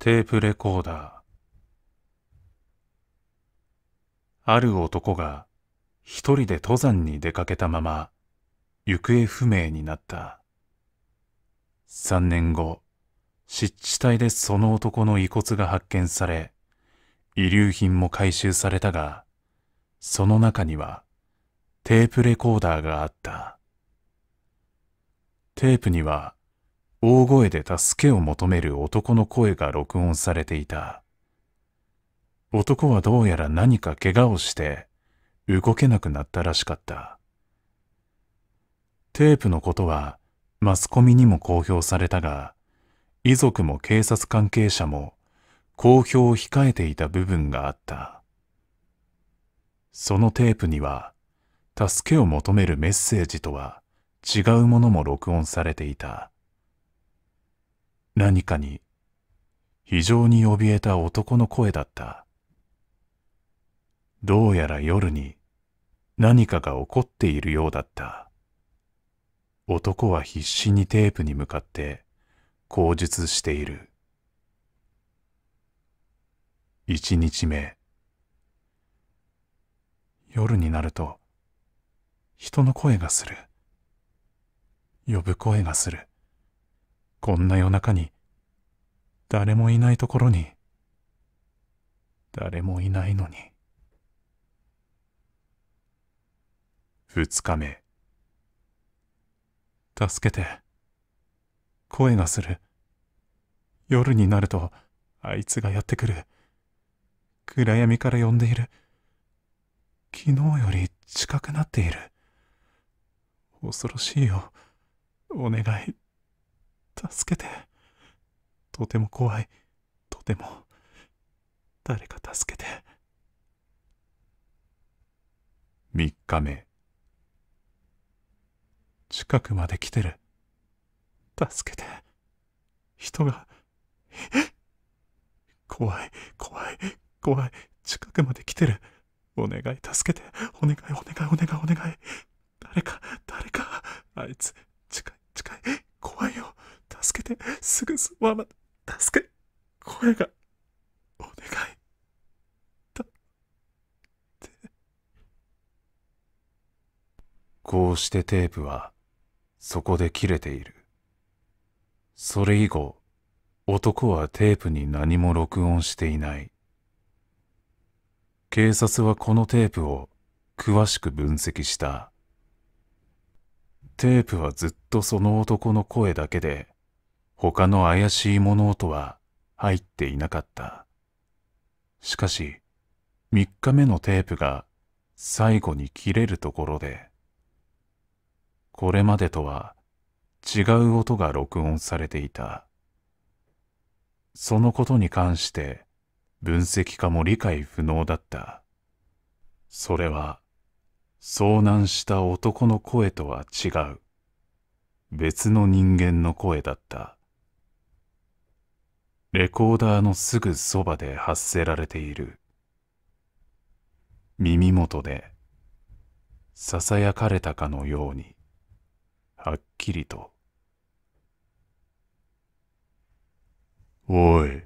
テープレコーダー。ある男が一人で登山に出かけたまま行方不明になった。3年後、湿地帯でその男の遺骨が発見され、遺留品も回収されたが、その中にはテープレコーダーがあった。テープには大声で助けを求める男の声が録音されていた。男はどうやら何か怪我をして動けなくなったらしかった。テープのことはマスコミにも公表されたが、遺族も警察関係者も公表を控えていた部分があった。そのテープには、助けを求めるメッセージとは違うものも録音されていた。何かに非常に怯えた男の声だった。どうやら夜に何かが起こっているようだった。男は必死にテープに向かって口述している。一日目。夜になると人の声がする。呼ぶ声がする。こんな夜中に、誰もいないところに、誰もいないのに。二日目。助けて。声がする。夜になると、あいつがやってくる。暗闇から呼んでいる。昨日より近くなっている。恐ろしいよ。お願い、助けて。とても怖い。とても。誰か助けて。3日目。近くまで来てる。助けて。人が。怖い、怖い、怖い。近くまで来てる。お願い、助けて。お願い、お願い、お願い、お願い。誰か、誰か。あいつ、近い、近い。てすぐそばまで助け声がお願いだってこうしてテープはそこで切れているそれ以後男はテープに何も録音していない警察はこのテープを詳しく分析したテープはずっとその男の声だけで他の怪しい物音は入っていなかった。しかし、3日目のテープが最後に切れるところで、これまでとは違う音が録音されていた。そのことに関して分析家も理解不能だった。それは遭難した男の声とは違う。別の人間の声だった。レコーダーのすぐそばで発せられている耳元でささやかれたかのようにはっきりと「おい